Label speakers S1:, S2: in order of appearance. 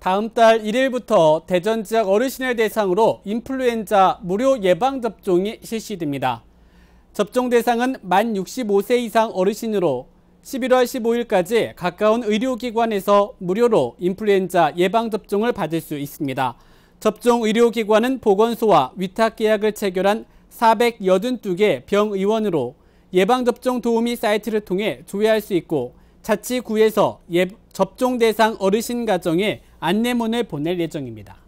S1: 다음 달 1일부터 대전 지역 어르신을 대상으로 인플루엔자 무료 예방접종이 실시됩니다. 접종 대상은 만 65세 이상 어르신으로 11월 15일까지 가까운 의료기관에서 무료로 인플루엔자 예방접종을 받을 수 있습니다. 접종 의료기관은 보건소와 위탁계약을 체결한 482개 병의원으로 예방접종 도우미 사이트를 통해 조회할 수 있고 자치구에서 예, 접종 대상 어르신 가정에 안내문을 보낼 예정입니다.